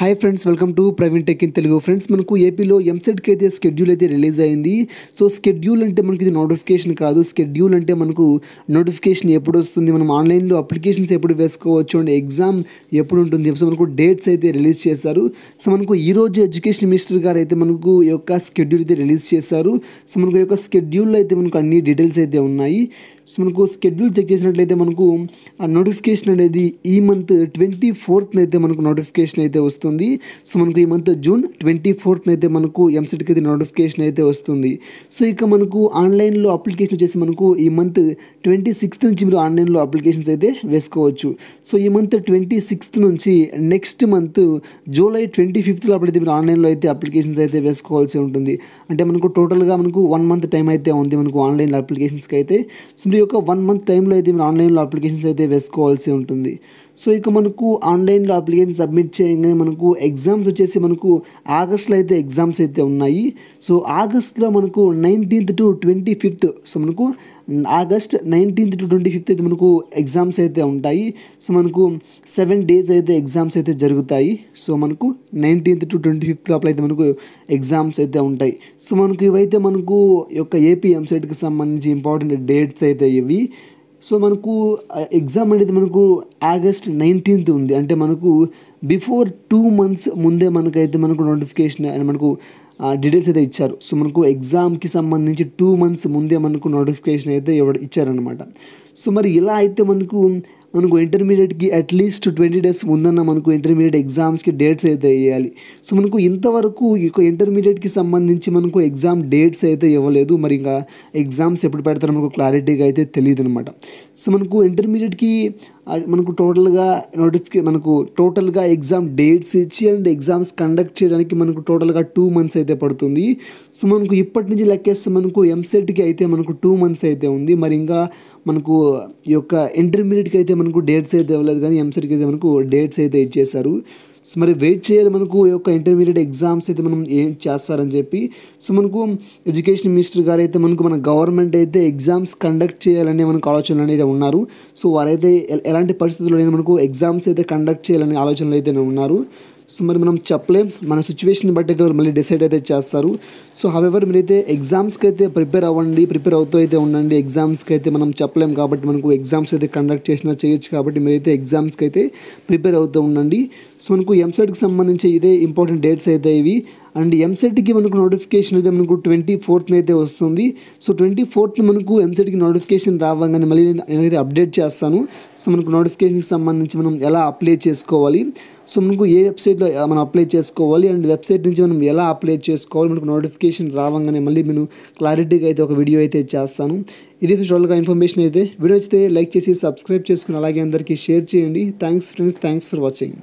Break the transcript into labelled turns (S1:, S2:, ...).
S1: hi friends welcome to Praveen tech in Telugu friends మనకు ఏపీలో ఎంసెట్కి అయితే స్కెడ్యూల్ అయితే రిలీజ్ అయింది సో స్కెడ్యూల్ అంటే మనకి ఇది నోటిఫికేషన్ కాదు స్కెడ్యూల్ అంటే మనకు నోటిఫికేషన్ ఎప్పుడు వస్తుంది మనం ఆన్లైన్లో అప్లికేషన్స్ ఎప్పుడు వేసుకోవచ్చు అండ్ ఎగ్జామ్ ఎప్పుడు ఉంటుంది సో మనకు డేట్స్ అయితే రిలీజ్ చేశారు సో మనకు ఈరోజు ఎడ్యుకేషన్ మినిస్టర్ గారు అయితే మనకు యొక్క స్కెడ్యూల్ అయితే రిలీజ్ చేశారు సో మనకు యొక్క స్కెడ్యూల్ అయితే మనకు అన్ని డీటెయిల్స్ అయితే ఉన్నాయి సో మనకు స్కెడ్యూల్ చెక్ చేసినట్లయితే మనకు ఆ నోటిఫికేషన్ అనేది ఈ మంత్ ట్వంటీ ఫోర్త్న అయితే మనకు నోటిఫికేషన్ అయితే వస్తుంది వస్తుంది సో మనకు ఈ మంత్ జూన్ ట్వంటీ ఫోర్త్న అయితే మనకు ఎంసెట్కి అయితే నోటిఫికేషన్ అయితే వస్తుంది సో ఇక మనకు ఆన్లైన్లో అప్లికేషన్ వచ్చేసి మనకు ఈ మంత్ ట్వంటీ సిక్స్త్ నుంచి మీరు ఆన్లైన్లో అప్లికేషన్స్ అయితే వేసుకోవచ్చు సో ఈ మంత్ ట్వంటీ సిక్స్త్ నుంచి next month July twenty fifth లోపల అయితే మీరు ఆన్లైన్లో అయితే అప్లికేషన్స్ అయితే వేసుకోవాల్సి ఉంటుంది అంటే మనకు టోటల్గా మనకు వన్ మంత్ టైం అయితే ఉంది మనకు ఆన్లైన్ అప్లికేషన్స్కి అయితే సో మీరు యొక్క వన్ మంత్ టైంలో అయితే మీరు ఆన్లైన్లో అప్లికేషన్స్ అయితే వేసుకోవాల్సి ఉంటుంది సో ఇక మనకు ఆన్లైన్లో అప్లికేషన్ సబ్మిట్ చేయగానే మనకు ఎగ్జామ్స్ వచ్చేసి మనకు ఆగస్ట్లో అయితే ఎగ్జామ్స్ అయితే ఉన్నాయి సో ఆగస్ట్లో మనకు nineteenth to twenty fifth so మనకు August nineteenth to twenty fifth అయితే మనకు ఎగ్జామ్స్ అయితే ఉంటాయి సో మనకు సెవెన్ డేస్ అయితే ఎగ్జామ్స్ అయితే జరుగుతాయి సో మనకు నైన్టీన్త్ టు ట్వంటీ ఫిఫ్త్ లోపల అయితే మనకు ఎగ్జామ్స్ అయితే ఉంటాయి సో మనకు ఇవైతే మనకు యొక్క ఏపీ ఎంసెట్కి సంబంధించి ఇంపార్టెంట్ డేట్స్ అయితే ఇవి సో మనకు ఎగ్జామ్ అనేది మనకు ఆగస్ట్ నైన్టీన్త్ ఉంది అంటే మనకు బిఫోర్ టూ మంత్స్ ముందే మనకైతే మనకు నోటిఫికేషన్ మనకు డీటెయిల్స్ అయితే ఇచ్చారు సో మనకు ఎగ్జామ్కి సంబంధించి టూ మంత్స్ ముందే మనకు నోటిఫికేషన్ అయితే ఇవ్వ ఇచ్చారనమాట సో మరి ఇలా అయితే మనకు మనకు ఇంటర్మీడియట్కి అట్లీస్ట్ ట్వంటీ డేస్ ముందన్న మనకు ఇంటర్మీడియట్ ఎగ్జామ్స్కి డేట్స్ అయితే వేయాలి సో మనకు ఇంతవరకు ఇక ఇంటర్మీడియట్కి సంబంధించి మనకు ఎగ్జామ్ డేట్స్ అయితే ఇవ్వలేదు మరి ఇంకా ఎగ్జామ్స్ ఎప్పుడు పెడతారో మనకు క్లారిటీగా అయితే తెలియదు అనమాట సో మనకు ఇంటర్మీడియట్కి మనకు టోటల్గా నోటిఫికే మనకు టోటల్గా ఎగ్జామ్ డేట్స్ ఇచ్చి అండ్ ఎగ్జామ్స్ కండక్ట్ చేయడానికి మనకు టోటల్గా టూ మంత్స్ అయితే పడుతుంది సో మనకు ఇప్పటి నుంచి లెక్కేస్తే మనకు ఎంసెట్కి అయితే మనకు టూ మంత్స్ అయితే ఉంది మరి ఇంకా మనకు ఈ యొక్క ఇంటర్మీడియట్కి అయితే మనకు డేట్స్ అయితే ఇవ్వలేదు కానీ ఎంసెట్కి అయితే మనకు డేట్స్ అయితే ఇచ్చేశారు సో మరి వెయిట్ చేయాలి మనకు ఈ యొక్క ఇంటర్మీడియట్ ఎగ్జామ్స్ అయితే మనం ఏం చేస్తారని చెప్పి సో మనకు ఎడ్యుకేషన్ మినిస్టర్ గారు అయితే మనకు మన గవర్నమెంట్ అయితే ఎగ్జామ్స్ కండక్ట్ చేయాలని మనకు ఆలోచనలు అనేది ఉన్నారు సో వారైతే ఎలాంటి పరిస్థితుల్లో మనకు ఎగ్జామ్స్ అయితే కండక్ట్ చేయాలని ఆలోచనలు అయితే ఉన్నారు సో మరి మనం చెప్పలేం మన సిచ్యువేషన్ బట్టి అయితే మళ్ళీ డిసైడ్ అయితే చేస్తారు సో హవెవర్ మీరైతే ఎగ్జామ్స్కి అయితే ప్రిపేర్ అవ్వండి ప్రిపేర్ అవుతూ అయితే ఉండండి ఎగ్జామ్స్కి అయితే మనం చెప్పలేం కాబట్టి మనకు ఎగ్జామ్స్ అయితే కండక్ట్ చేసినా చేయొచ్చు కాబట్టి మీరైతే ఎగ్జామ్స్కి అయితే ప్రిపేర్ అవుతూ ఉండండి సో మనకు ఎంసెట్కి సంబంధించి ఇదే ఇంపార్టెంట్ డేట్స్ అయితే ఇవి అండ్ ఎంసెట్కి మనకు నోటిఫికేషన్ అయితే మనకు ట్వంటీ ఫోర్త్న అయితే వస్తుంది సో ట్వంటీ ఫోర్త్ మనకు ఎంసెట్కి నోటిఫికేషన్ రావగానే మళ్ళీ నేనైతే అప్డేట్ చేస్తాను సో మనకు నోటిఫికేషన్కి సంబంధించి మనం ఎలా అప్లై చేసుకోవాలి సో మనకు ఏ వెబ్సైట్లో మనం అప్లై చేసుకోవాలి అండ్ వెబ్సైట్ నుంచి మనం ఎలా అప్లై చేసుకోవాలి మనకు నోటిఫికేషన్ రావంగానే మళ్ళీ నేను క్లారిటీగా అయితే ఒక వీడియో అయితే చేస్తాను ఇది టోటల్గా ఇన్ఫర్మేషన్ అయితే వీడియో వచ్చితే లైక్ చేసి సబ్స్క్రైబ్ చేసుకుని అలాగే అందరికీ షేర్ చేయండి thanks friends thanks for watching